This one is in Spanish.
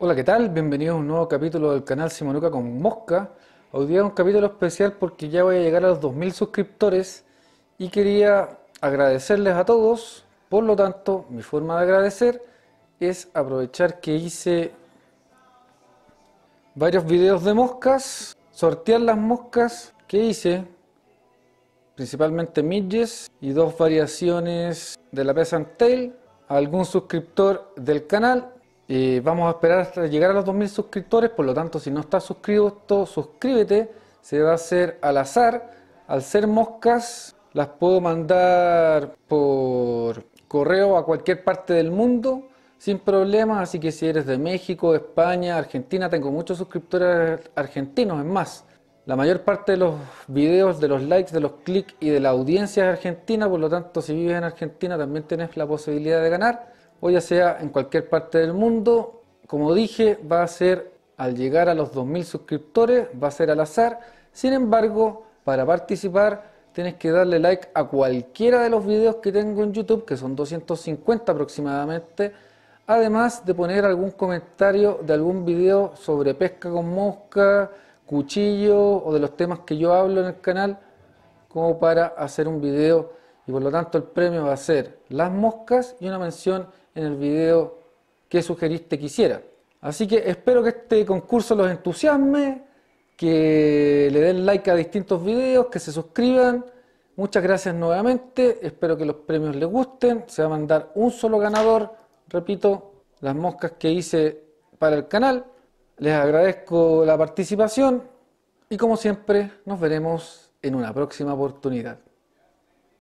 Hola, ¿qué tal? Bienvenidos a un nuevo capítulo del canal Simonuca con Mosca. Hoy día es un capítulo especial porque ya voy a llegar a los 2000 suscriptores y quería agradecerles a todos. Por lo tanto, mi forma de agradecer es aprovechar que hice varios videos de moscas, sortear las moscas que hice, principalmente midges y dos variaciones de la Peasant Tail, a algún suscriptor del canal vamos a esperar hasta llegar a los 2.000 suscriptores, por lo tanto, si no estás suscrito, suscríbete. Se va a hacer al azar. Al ser moscas, las puedo mandar por correo a cualquier parte del mundo sin problemas. Así que si eres de México, España, Argentina, tengo muchos suscriptores argentinos. Es más, la mayor parte de los videos, de los likes, de los clics y de la audiencia es argentina. Por lo tanto, si vives en Argentina, también tienes la posibilidad de ganar o ya sea en cualquier parte del mundo. Como dije, va a ser al llegar a los 2.000 suscriptores, va a ser al azar. Sin embargo, para participar tienes que darle like a cualquiera de los videos que tengo en YouTube, que son 250 aproximadamente. Además de poner algún comentario de algún video sobre pesca con mosca, cuchillo o de los temas que yo hablo en el canal, como para hacer un video. Y por lo tanto el premio va a ser las moscas y una mención en el video que sugeriste quisiera. Así que espero que este concurso los entusiasme, que le den like a distintos videos, que se suscriban. Muchas gracias nuevamente, espero que los premios les gusten. Se va a mandar un solo ganador, repito, las moscas que hice para el canal. Les agradezco la participación y como siempre nos veremos en una próxima oportunidad.